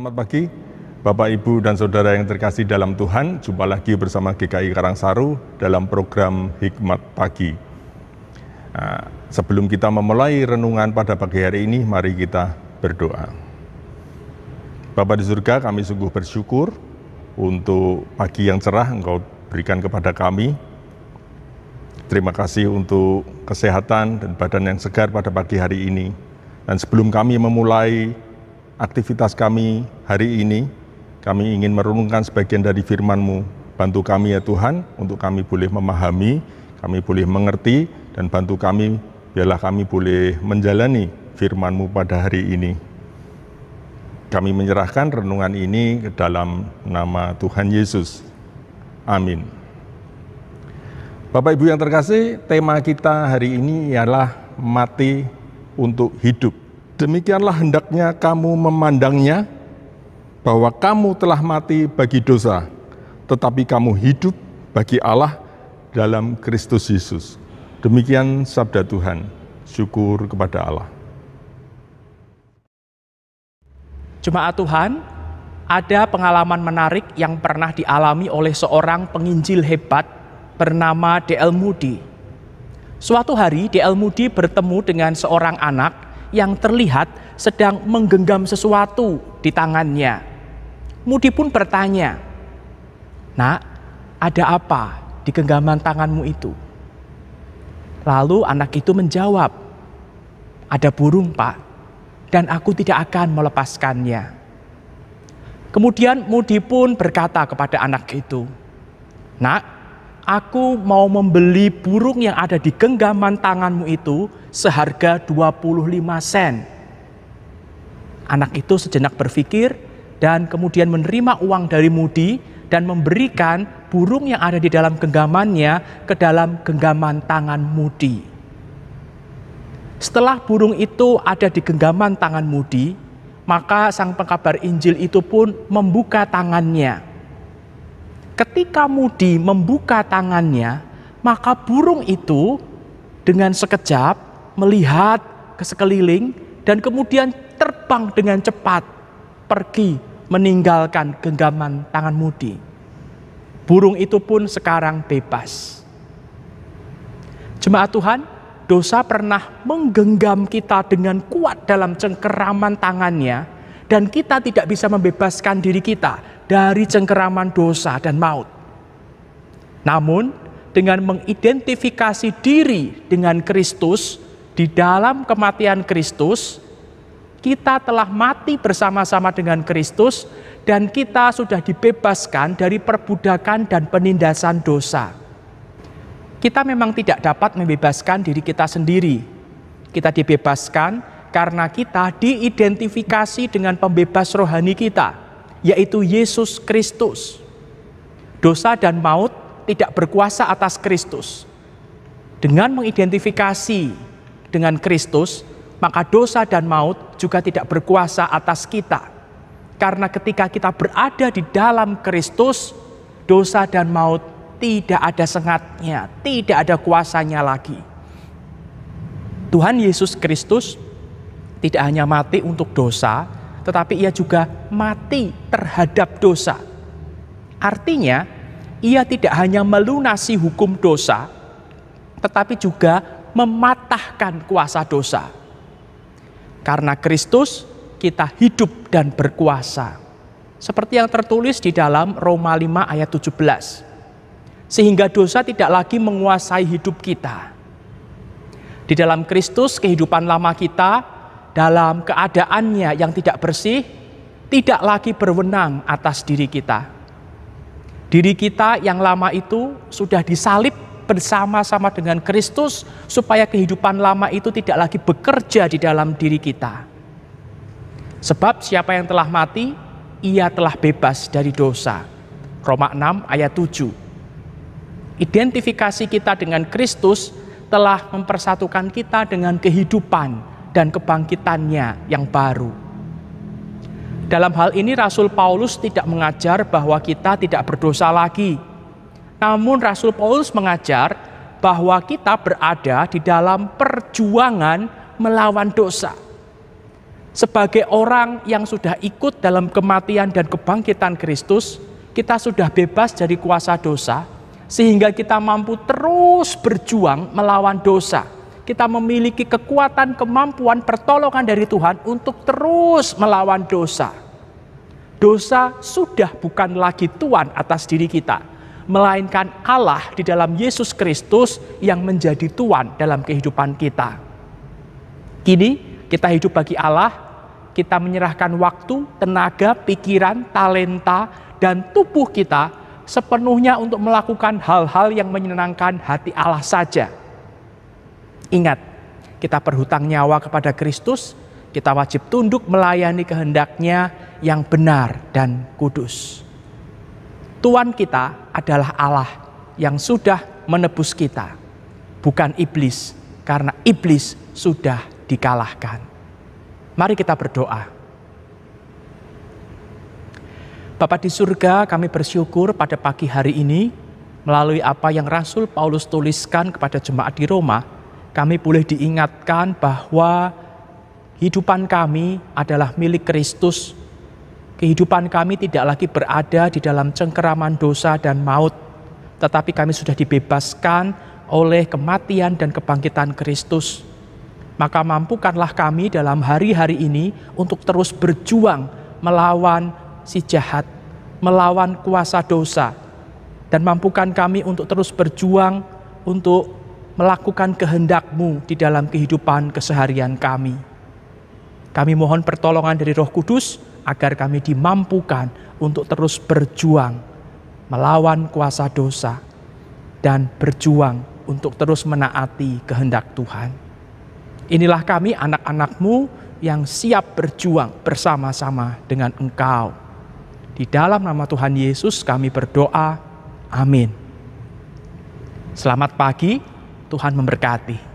Selamat pagi, Bapak, Ibu, dan Saudara yang terkasih dalam Tuhan. Jumpa lagi bersama GKI Karangsaru dalam program Hikmat Pagi. Nah, sebelum kita memulai renungan pada pagi hari ini, mari kita berdoa. Bapak di surga, kami sungguh bersyukur untuk pagi yang cerah Engkau berikan kepada kami. Terima kasih untuk kesehatan dan badan yang segar pada pagi hari ini. Dan sebelum kami memulai aktivitas kami hari ini, kami ingin merenungkan sebagian dari firman-Mu. Bantu kami ya Tuhan, untuk kami boleh memahami, kami boleh mengerti, dan bantu kami, biarlah kami boleh menjalani firman-Mu pada hari ini. Kami menyerahkan renungan ini ke dalam nama Tuhan Yesus. Amin. Bapak Ibu yang terkasih, tema kita hari ini ialah mati untuk hidup demikianlah hendaknya kamu memandangnya, bahwa kamu telah mati bagi dosa, tetapi kamu hidup bagi Allah dalam Kristus Yesus. Demikian sabda Tuhan. Syukur kepada Allah. Jemaat Tuhan, ada pengalaman menarik yang pernah dialami oleh seorang penginjil hebat bernama D.L. Moody. Suatu hari D.L. Moody bertemu dengan seorang anak yang terlihat sedang menggenggam sesuatu di tangannya. Mudi pun bertanya, "Nak, ada apa di genggaman tanganmu itu?" Lalu anak itu menjawab, "Ada burung, Pak, dan aku tidak akan melepaskannya." Kemudian Mudi pun berkata kepada anak itu, "Nak, aku mau membeli burung yang ada di genggaman tanganmu itu seharga 25 sen. Anak itu sejenak berpikir dan kemudian menerima uang dari Mudi dan memberikan burung yang ada di dalam genggamannya ke dalam genggaman tangan Mudi. Setelah burung itu ada di genggaman tangan Mudi, maka sang pengkabar Injil itu pun membuka tangannya ketika Mudi membuka tangannya, maka burung itu dengan sekejap melihat ke sekeliling dan kemudian terbang dengan cepat pergi meninggalkan genggaman tangan Mudi. Burung itu pun sekarang bebas. Jemaat Tuhan, dosa pernah menggenggam kita dengan kuat dalam cengkeraman tangannya dan kita tidak bisa membebaskan diri kita dari cengkeraman dosa dan maut. Namun, dengan mengidentifikasi diri dengan Kristus di dalam kematian Kristus, kita telah mati bersama-sama dengan Kristus, dan kita sudah dibebaskan dari perbudakan dan penindasan dosa. Kita memang tidak dapat membebaskan diri kita sendiri. Kita dibebaskan karena kita diidentifikasi dengan pembebas rohani kita, yaitu Yesus Kristus. Dosa dan maut tidak berkuasa atas Kristus. Dengan mengidentifikasi dengan Kristus, maka dosa dan maut juga tidak berkuasa atas kita. Karena ketika kita berada di dalam Kristus, dosa dan maut tidak ada sengatnya, tidak ada kuasanya lagi. Tuhan Yesus Kristus tidak hanya mati untuk dosa, tetapi ia juga mati terhadap dosa. Artinya, ia tidak hanya melunasi hukum dosa, tetapi juga mematahkan kuasa dosa. Karena Kristus, kita hidup dan berkuasa. Seperti yang tertulis di dalam Roma 5 ayat 17. Sehingga dosa tidak lagi menguasai hidup kita. Di dalam Kristus kehidupan lama kita dalam keadaannya yang tidak bersih tidak lagi berwenang atas diri kita. Diri kita yang lama itu sudah disalib bersama-sama dengan Kristus supaya kehidupan lama itu tidak lagi bekerja di dalam diri kita. Sebab siapa yang telah mati, ia telah bebas dari dosa. Roma 6 ayat 7. Identifikasi kita dengan Kristus telah mempersatukan kita dengan kehidupan dan kebangkitannya yang baru. Dalam hal ini Rasul Paulus tidak mengajar bahwa kita tidak berdosa lagi. Namun Rasul Paulus mengajar bahwa kita berada di dalam perjuangan melawan dosa. Sebagai orang yang sudah ikut dalam kematian dan kebangkitan Kristus, kita sudah bebas dari kuasa dosa sehingga kita mampu terus berjuang melawan dosa kita memiliki kekuatan, kemampuan, pertolongan dari Tuhan untuk terus melawan dosa. Dosa sudah bukan lagi Tuhan atas diri kita, melainkan Allah di dalam Yesus Kristus yang menjadi Tuhan dalam kehidupan kita. Kini kita hidup bagi Allah, kita menyerahkan waktu, tenaga, pikiran, talenta, dan tubuh kita sepenuhnya untuk melakukan hal-hal yang menyenangkan hati Allah saja Ingat, kita berhutang nyawa kepada Kristus, kita wajib tunduk melayani kehendaknya yang benar dan kudus. Tuhan kita adalah Allah yang sudah menebus kita, bukan iblis, karena iblis sudah dikalahkan. Mari kita berdoa. Bapa di surga, kami bersyukur pada pagi hari ini melalui apa yang Rasul Paulus tuliskan kepada jemaat di Roma, kami boleh diingatkan bahwa kehidupan kami adalah milik Kristus. Kehidupan kami tidak lagi berada di dalam cengkeraman dosa dan maut, tetapi kami sudah dibebaskan oleh kematian dan kebangkitan Kristus. Maka mampukanlah kami dalam hari-hari ini untuk terus berjuang melawan si jahat, melawan kuasa dosa, dan mampukan kami untuk terus berjuang untuk melakukan kehendakmu di dalam kehidupan keseharian kami. Kami mohon pertolongan dari roh kudus agar kami dimampukan untuk terus berjuang melawan kuasa dosa dan berjuang untuk terus menaati kehendak Tuhan. Inilah kami anak-anakmu yang siap berjuang bersama-sama dengan engkau. Di dalam nama Tuhan Yesus kami berdoa, amin. Selamat pagi, Tuhan memberkati.